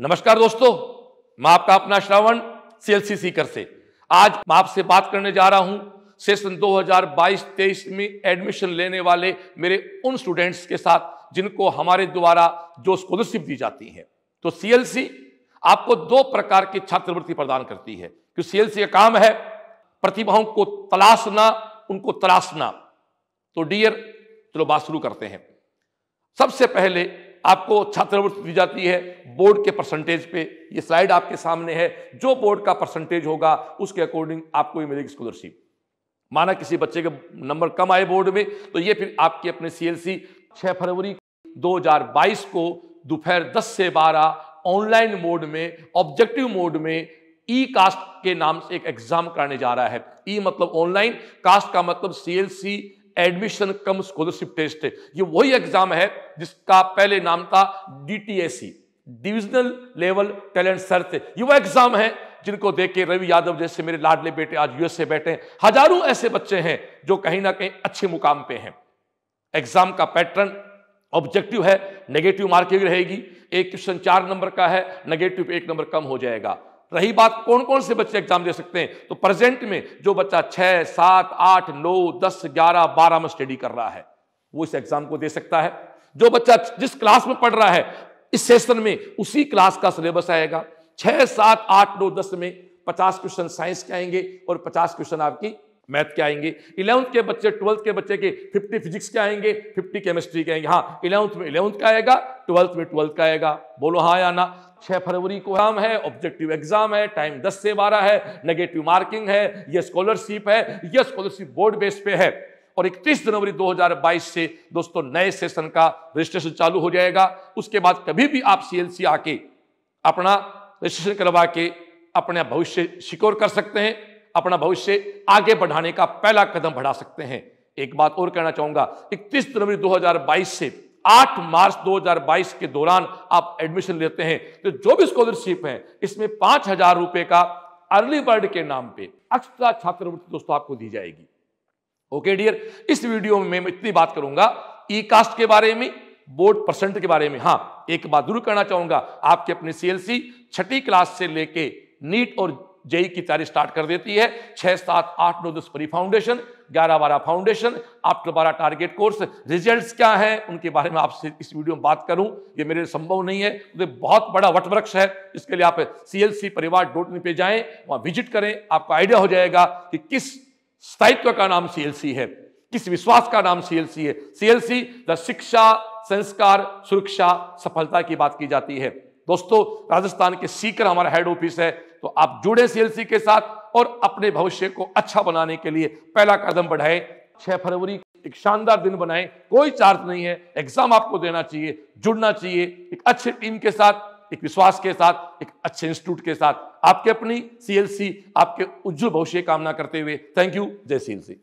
नमस्कार दोस्तों मैं आपका अपना श्रवण सीएलसी सीकर से आज मैं आपसे बात करने जा रहा हूं सेशन 2022-23 में एडमिशन लेने वाले मेरे उन स्टूडेंट्स के साथ जिनको हमारे द्वारा जो स्कॉलरशिप दी जाती है तो सीएलसी आपको दो प्रकार की छात्रवृत्ति प्रदान करती है क्योंकि सीएलसी का काम है प्रतिभाओं को तलाशना उनको तलाशना तो डियर चलो बात शुरू करते हैं सबसे पहले आपको छात्रवृत्ति दी जाती है बोर्ड के परसेंटेज पे ये स्लाइड आपके सामने है जो बोर्ड का परसेंटेज होगा उसके अकॉर्डिंग आपको ये मिलेगी स्कॉलरशिप माना किसी बच्चे के नंबर कम आए बोर्ड में तो ये फिर आपके अपने सी एल सी छः फरवरी 2022 को दोपहर 10 से 12 ऑनलाइन मोड में ऑब्जेक्टिव मोड में ई कास्ट के नाम से एक एग्जाम कराने जा रहा है ई e मतलब ऑनलाइन कास्ट का मतलब C L C admission cum scholarship test है ये वही एग्जाम है जिसका पहले नाम था DTSC divisional level talent search ये वो एग्जाम है जिनको देख के रवि यादव जैसे मेरे लाडले बेटे आज यूएसए बैठे हजारों ऐसे बच्चे हैं जो कहीं ना कहीं अच्छे मुकाम पे हैं एग्जाम का पैटर्न ऑब्जेक्टिव है नेगेटिव मार्किंग रहेगी एक क्वेश्चन चार नंबर का है नेगेटिव एक नंबर कम हो जाएगा रही बात कौन कौन से बच्चे एग्जाम दे सकते हैं तो प्रेजेंट में जो बच्चा छह सात आठ नौ दस ग्यारह बारह में स्टडी कर रहा है वो इस एग्जाम को दे सकता है जो बच्चा जिस क्लास में पढ़ रहा है इस सेशन में उसी क्लास का सिलेबस आएगा छह सात आठ नौ दस में पचास क्वेश्चन साइंस के आएंगे और पचास क्वेश्चन आपकी मैथ के आएंगे इलेवंथ के बच्चे ट्वेल्थ के बच्चे के फिफ्टी फिजिक्स के आएंगे फिफ्टी केमिस्ट्री के आएंगे हाँ इलेवंथ में इलेवंथ का आएगा ट्वेल्थ में ट्वेल्थ का आएगा बोलो हाँ या ना छह फरवरी को एग्जाम है ऑब्जेक्टिव एग्जाम है टाइम दस से बारह है नेगेटिव मार्किंग है ये स्कॉलरशिप है ये स्कॉलरशिप बोर्ड बेस पे है और 31 जनवरी 2022 से दोस्तों नए सेशन का रजिस्ट्रेशन चालू हो जाएगा उसके बाद कभी भी आप सीएलसी आके अपना रजिस्ट्रेशन करवा के अपना भविष्य सिक्योर कर सकते हैं अपना भविष्य आगे बढ़ाने का पहला कदम बढ़ा सकते हैं एक बात और कहना चाहूंगा 31 जनवरी 2022 से आठ मार्च 2022 के दौरान आप एडमिशन लेते हैं तो जो भी स्कॉलरशिप है इसमें पांच हजार रुपए का अर्ली बर्ड के नाम पे एक्स्ट्रा छात्रवृत्ति दोस्तों आपको दी जाएगी ओके डियर इस वीडियो में मैं इतनी बात करूंगा ई कास्ट के बारे में बोर्ड परसेंट के बारे में हाँ एक बात जरूर करना चाहूंगा आपके अपने सीएलसी छठी क्लास से लेके नीट और जेई की तैयारी स्टार्ट कर देती है छह सात आठ नौ दस परी फाउंडेशन ग्यारह बारह फाउंडेशन आठ तो बारह टारगेट कोर्स रिजल्ट्स क्या है उनके बारे में आपसे इस वीडियो में बात करूं ये मेरे लिए संभव नहीं है तो बहुत बड़ा वटवृक्ष है इसके लिए आप सी एल सी परिवार डॉट इन पे जाए वहां विजिट करें आपको आइडिया हो जाएगा कि किस स्थायित्व का नाम सी एल सी है किस विश्वास का नाम सी है सी द शिक्षा संस्कार सुरक्षा सफलता की बात की जाती है दोस्तों राजस्थान के सीकर हमारा हेड ऑफिस है तो आप जुड़े सीएलसी के साथ और अपने भविष्य को अच्छा बनाने के लिए पहला कदम बढ़ाए छह फरवरी एक शानदार दिन बनाए कोई चार्ज नहीं है एग्जाम आपको देना चाहिए जुड़ना चाहिए एक अच्छे टीम के साथ एक विश्वास के साथ एक अच्छे इंस्टीट्यूट के साथ आपके अपनी सीएलसी आपके उज्जवल भविष्य कामना करते हुए थैंक यू जय सीएलसी